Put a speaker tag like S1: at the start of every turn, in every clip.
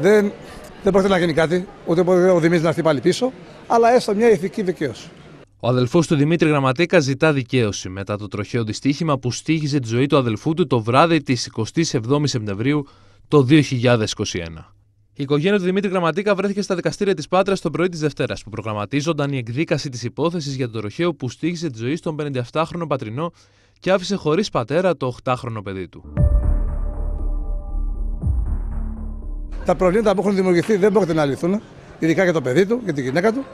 S1: Δεν, δεν πρόκειται να γίνει κάτι, ούτε μπορεί ο Δημήτρης να έρθει πάλι πίσω, αλλά έστω μια ηθική δικαίωση.
S2: Ο αδελφός του Δημήτρη Γραμματέκα ζητά δικαίωση μετά το τροχαίο δυστύχημα που στήχησε τη ζωή του αδελφού του το βράδυ της 27η Σεπτεμβρίου το 2021. Η οικογένεια του Δημήτρη Γραμματίκα βρέθηκε στα δικαστήρια της Πάτρας το πρωί της Δευτέρας, που προγραμματίζονταν η εκδίκαση της υπόθεσης για το τροχαίο που στήχησε τη ζωή στον 57χρονο πατρινό και άφησε χωρίς
S1: πατέρα το 8χρονο παιδί του. τα προβλήματα που έχουν δημιουργηθεί δεν πρόκειται να λυθούν, ειδικά για το παιδί του, και τη γυναίκα του,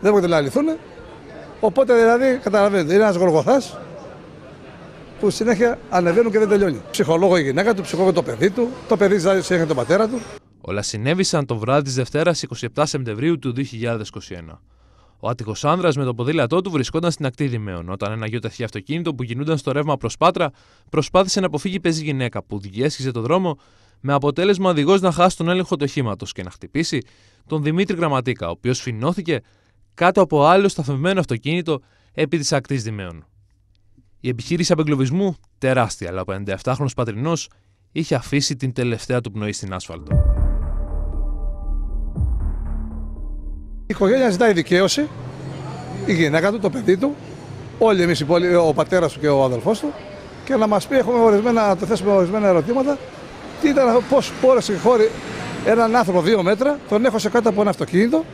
S1: δεν πρόκειται να λυθούν. Οπότε δηλαδή, καταλαβαίνετε, είναι ένας γοργοθάς που συνέχεια ανεβαίνουν και δεν τελειώνει. Ψυχολόγο η γυναίκα του, ψυχολόγο το παιδί του, το παιδί δηλαδή συνέχεια τον πατέρα του.
S2: Όλα συνέβησαν το βράδυ της Δευτέρας 27 Σεπτεμβρίου του 2021. Ο άτυχος άνδρας με το ποδήλατό του βρισκόταν στην ακτή Δημαίων, όταν ένα γιοταχή αυτοκίνητο που κινούνταν στο ρεύμα προς Πάτρα προσπάθησε να αποφύγει πεζή γυναίκα που διέσχιζε το δρόμο με αποτέλεσμα οδηγός να χάσει τον έλεγχο του οχήματος και να χτυπήσει τον Δημήτρη Γραμματίκα, ο οποίος φινώθηκε κάτω από άλλο σταθμευμένο αυτοκίνητο επί της ακτής Δημαίων. Η επιχείρηση απεγκλωβισμού, τεράστια, αλλά ο 57χρονο πατρινός είχε αφήσει την τελευταία του πνοή στην άσφαλτο.
S1: Η οικογένεια ζητάει δικαίωση, η γυναίκα του, το παιδί του, όλοι εμείς οι ο πατέρας του και ο αδελφός του και να μας πει, έχουμε ορισμένα, το θέσουμε ορισμένα ερωτήματα τι ήταν, πώς πόρεσε η χώρα έναν άνθρωπο δύο μέτρα, τον έχω σε κάτω από ένα αυτοκίνητο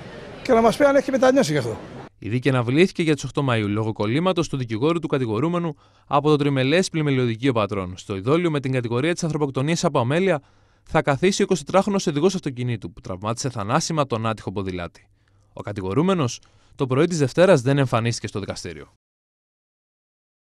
S1: και να μας πει αν έχει μετανιώσει γι' αυτό.
S2: Η δίκη αναβλήθηκε για τις 8 Μαου λόγω κολλήματος του δικηγόρου του κατηγορούμενου από το τριμελές πλημελιωδικείο πατρών. Στο ειδόλιο με την κατηγορία της ανθρωποκτονίας από αμέλεια θα καθίσει ο 24 χρονο οδηγός αυτοκινήτου που τραυμάτισε θανάσιμα τον άτυχο ποδηλάτη. Ο κατηγορούμενος το πρωί της Δευτέρας δεν εμφανίστηκε στο δικαστήριο.